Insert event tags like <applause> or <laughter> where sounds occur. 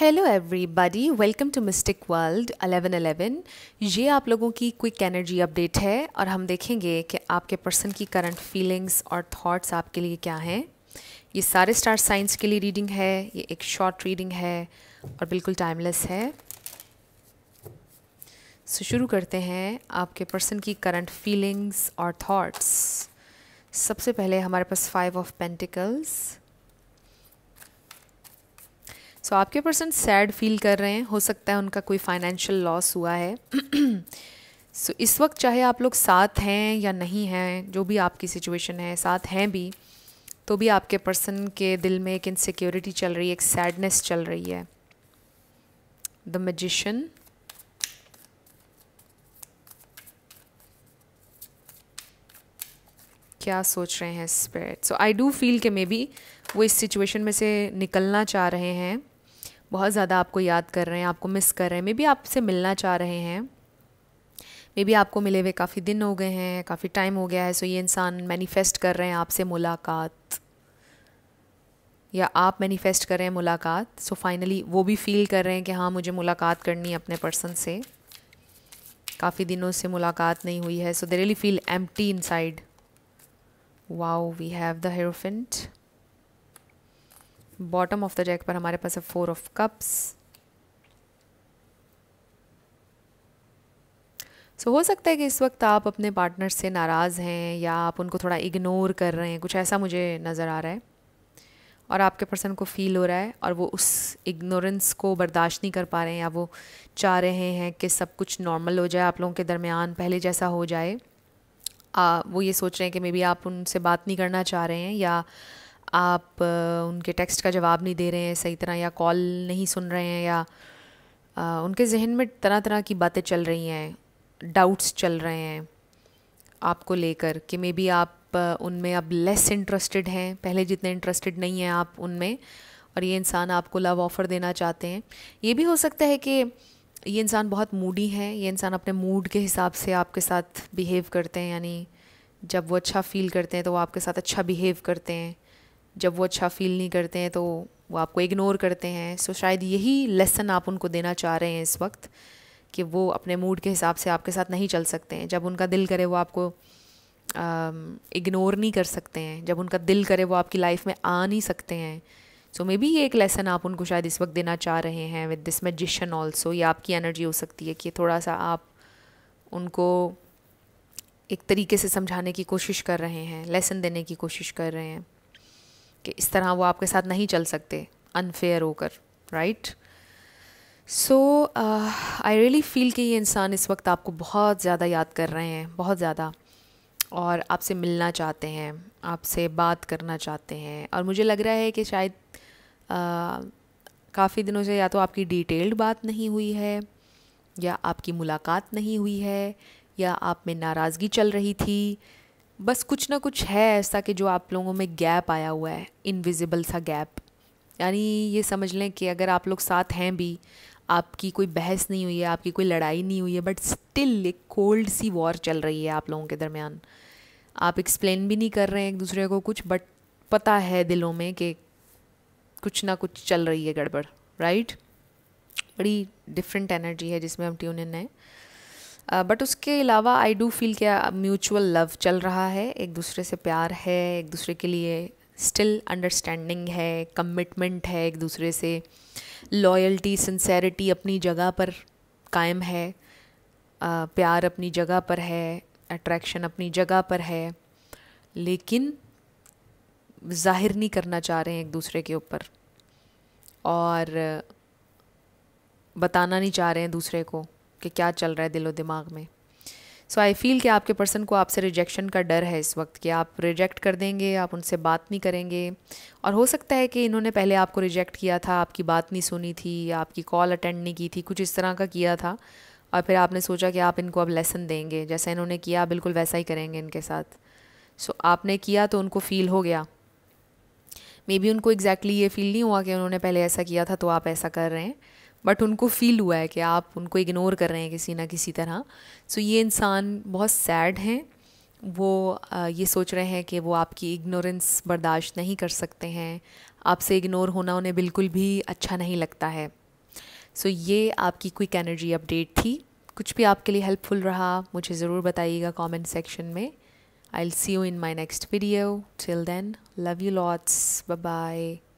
hello everybody welcome to mystic world 1111 ये आप लोगों की क्विक एनर्जी अपडेट है और हम देखेंगे कि आपके पर्सन की करंट फीलिंग्स और थॉट्स आपके लिए क्या हैं ये सारे स्टार साइंस के लिए रीडिंग है ये एक शॉर्ट रीडिंग है और बिल्कुल टाइमलेस है सो शुरू करते हैं आपके पर्सन की करंट फीलिंग्स और थाट्स सबसे पहले हमारे पास five of pentacles so so, आपके पर्सन सैड फील कर रहे हैं हो सकता है उनका कोई फाइनेंशियल लॉस हुआ है सो <clears throat> so, इस वक्त चाहे आप लोग साथ हैं या नहीं हैं जो भी आपकी सिचुएशन है साथ हैं भी तो भी आपके पर्सन के दिल में एक इनसिक्योरिटी चल रही है एक सैडनेस चल रही है द मजिशन क्या सोच रहे हैं spirit so I do feel कि मे बी वो इस सिचुएशन में से निकलना चाह रहे हैं बहुत ज़्यादा आपको याद कर रहे हैं आपको मिस कर रहे हैं मे बी आपसे मिलना चाह रहे हैं मे बी आपको मिले हुए काफ़ी दिन हो गए हैं काफ़ी टाइम हो गया है सो ये इंसान मैनिफेस्ट कर रहे हैं आपसे मुलाकात या आप मैनिफेस्ट कर रहे हैं मुलाकात सो फाइनली वो भी फील कर रहे हैं कि हाँ मुझे मुलाकात करनी है अपने पर्सन से काफ़ी दिनों से मुलाकात नहीं हुई है so they really feel empty inside wow we have the hierophant bottom of the deck पर हमारे पास है फोर ऑफ कप्स सो हो सकता है कि इस वक्त आप अपने पार्टनर से नाराज़ हैं या आप उनको थोड़ा इग्नोर कर रहे हैं कुछ ऐसा मुझे नज़र आ रहा है और आपके पर्सन को फील हो रहा है और वो उस इग्नोरेंस को बर्दाश्त नहीं कर पा रहे हैं या वो चाह रहे हैं कि सब कुछ नॉर्मल हो जाए आप लोगों के दरमियान पहले जैसा हो जाए आ, वो ये सोच रहे हैं कि मे बी आप उनसे बात नहीं करना चाह रहे हैं या आप उनके टेक्स्ट का जवाब नहीं दे रहे हैं सही तरह या कॉल नहीं सुन रहे हैं या आ, उनके जहन में तरह तरह की बातें चल रही हैं डाउट्स चल रहे हैं आपको लेकर कि मे बी आप उनमें अब लेस इंटरेस्टेड हैं पहले जितने इंटरेस्टेड नहीं हैं आप उनमें और ये इंसान आपको लव ऑफ़र देना चाहते हैं ये भी हो सकता है कि ये इंसान बहुत मूडी है ये इंसान अपने मूड के हिसाब से आपके साथ बिहेव करते हैं यानी जब वो अच्छा फील करते हैं तो वो आपके साथ अच्छा बिहेव करते हैं जब वो अच्छा फील नहीं करते हैं तो वो आपको इग्नोर करते हैं सो शायद यही लेसन आप उनको देना चाह रहे हैं इस वक्त कि वो अपने मूड के हिसाब से आपके साथ नहीं चल सकते हैं जब उनका दिल करे वो आपको इग्नोर नहीं कर सकते हैं जब उनका दिल करे वो आपकी लाइफ में आ नहीं सकते हैं सो मे बी ये एक लेसन आप उनको शायद इस वक्त देना चाह रहे हैं विद दिस मेजिशन ऑल्सो ये आपकी एनर्जी हो सकती है कि थोड़ा सा आप उनको एक तरीके से समझाने की कोशिश कर रहे हैं लेसन देने की कोशिश कर रहे हैं कि इस तरह वो आपके साथ नहीं चल सकते अनफेयर होकर right so I really feel कि ये इंसान इस वक्त आपको बहुत ज़्यादा याद कर रहे हैं बहुत ज़्यादा और आपसे मिलना चाहते हैं आपसे बात करना चाहते हैं और मुझे लग रहा है कि शायद uh, काफ़ी दिनों से या तो आपकी डिटेल्ड बात नहीं हुई है या आपकी मुलाकात नहीं हुई है या आप में नाराज़गी चल रही थी बस कुछ ना कुछ है ऐसा कि जो आप लोगों में गैप आया हुआ है इनविजिबल सा गैप यानी ये समझ लें कि अगर आप लोग साथ हैं भी आपकी कोई बहस नहीं हुई है आपकी कोई लड़ाई नहीं हुई है बट स्टिल एक कोल्ड सी वॉर चल रही है आप लोगों के दरमियान आप एक्सप्लेन भी नहीं कर रहे हैं एक दूसरे को कुछ बट पता है दिलों में कि कुछ ना कुछ चल रही है गड़बड़ राइट बड़ी डिफरेंट एनर्जी है जिसमें हम ट्यून इन हैं बट उसके अलावा आई डू फील क्या म्यूचुअल लव चल रहा है एक दूसरे से प्यार है एक दूसरे के लिए स्टिल अंडरस्टैंडिंग है कमिटमेंट है एक दूसरे से लॉयल्टी सिंसेरिटी अपनी जगह पर कायम है प्यार अपनी जगह पर है अट्रैक्शन अपनी जगह पर है लेकिन जाहिर नहीं करना चाह रहे हैं एक दूसरे के ऊपर और बताना नहीं चाह रहे हैं दूसरे को कि क्या चल रहा है दिलो दिमाग में सो आई फील कि आपके पर्सन को आपसे रिजेक्शन का डर है इस वक्त कि आप रिजेक्ट कर देंगे आप उनसे बात नहीं करेंगे और हो सकता है कि इन्होंने पहले आपको रिजेक्ट किया था आपकी बात नहीं सुनी थी आपकी कॉल अटेंड नहीं की थी कुछ इस तरह का किया था और फिर आपने सोचा कि आप इनको अब लेसन देंगे जैसा इन्होंने किया बिल्कुल वैसा ही करेंगे इनके साथ सो so, आपने किया तो उनको फ़ील हो गया मे बी उनको एग्जैक्टली exactly ये फील नहीं हुआ कि उन्होंने पहले ऐसा किया था तो आप ऐसा कर रहे हैं बट उनको फील हुआ है कि आप उनको इग्नोर कर रहे हैं किसी ना किसी तरह सो so, ये इंसान बहुत सैड हैं वो ये सोच रहे हैं कि वो आपकी इग्नोरेंस बर्दाश्त नहीं कर सकते हैं आपसे इग्नोर होना उन्हें बिल्कुल भी अच्छा नहीं लगता है सो so, ये आपकी क्विक एनर्जी अपडेट थी कुछ भी आपके लिए हेल्पफुल रहा मुझे ज़रूर बताइएगा कमेंट सेक्शन में I will see you in my next video till then love you lots bye bye